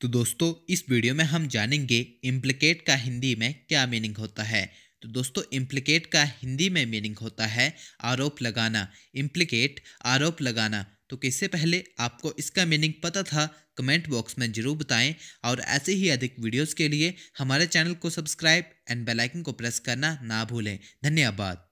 तो दोस्तों इस वीडियो में हम जानेंगे इम्प्लिकेट का हिंदी में क्या मीनिंग होता है तो दोस्तों इम्प्लिकेट का हिंदी में मीनिंग होता है आरोप लगाना इम्प्लिकेट आरोप लगाना तो किससे पहले आपको इसका मीनिंग पता था कमेंट बॉक्स में ज़रूर बताएं और ऐसे ही अधिक वीडियोस के लिए हमारे चैनल को सब्सक्राइब एंड बेल आइकन को प्रेस करना ना भूलें धन्यवाद